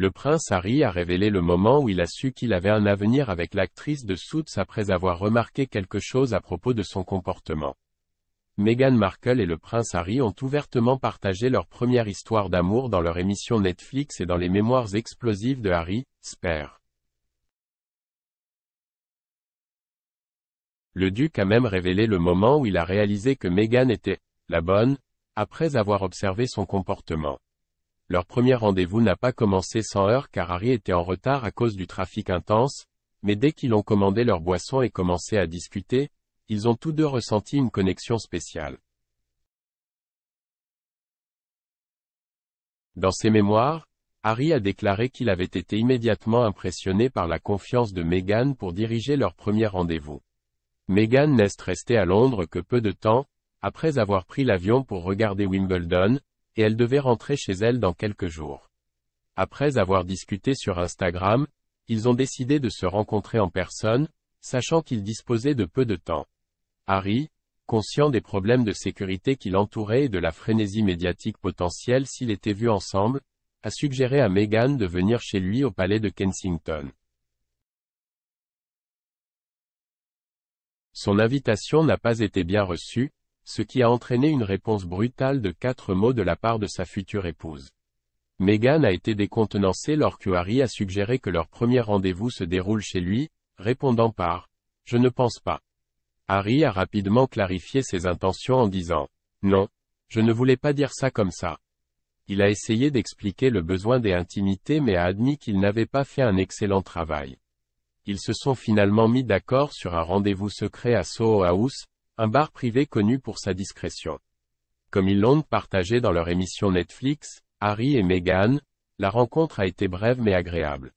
Le prince Harry a révélé le moment où il a su qu'il avait un avenir avec l'actrice de Suits après avoir remarqué quelque chose à propos de son comportement. Meghan Markle et le prince Harry ont ouvertement partagé leur première histoire d'amour dans leur émission Netflix et dans les mémoires explosives de Harry, Spare. Le duc a même révélé le moment où il a réalisé que Meghan était « la bonne », après avoir observé son comportement. Leur premier rendez-vous n'a pas commencé sans heure car Harry était en retard à cause du trafic intense, mais dès qu'ils ont commandé leur boisson et commencé à discuter, ils ont tous deux ressenti une connexion spéciale. Dans ses mémoires, Harry a déclaré qu'il avait été immédiatement impressionné par la confiance de Meghan pour diriger leur premier rendez-vous. Meghan n'est restée à Londres que peu de temps, après avoir pris l'avion pour regarder Wimbledon, et elle devait rentrer chez elle dans quelques jours. Après avoir discuté sur Instagram, ils ont décidé de se rencontrer en personne, sachant qu'ils disposaient de peu de temps. Harry, conscient des problèmes de sécurité qui l'entouraient et de la frénésie médiatique potentielle s'il était vu ensemble, a suggéré à Meghan de venir chez lui au palais de Kensington. Son invitation n'a pas été bien reçue, ce qui a entraîné une réponse brutale de quatre mots de la part de sa future épouse. Meghan a été décontenancée lorsque Harry a suggéré que leur premier rendez-vous se déroule chez lui, répondant par ⁇ Je ne pense pas ⁇ Harry a rapidement clarifié ses intentions en disant ⁇ Non, je ne voulais pas dire ça comme ça ⁇ Il a essayé d'expliquer le besoin des intimités mais a admis qu'il n'avait pas fait un excellent travail. Ils se sont finalement mis d'accord sur un rendez-vous secret à Soho House, un bar privé connu pour sa discrétion. Comme ils l'ont partagé dans leur émission Netflix, Harry et Meghan, la rencontre a été brève mais agréable.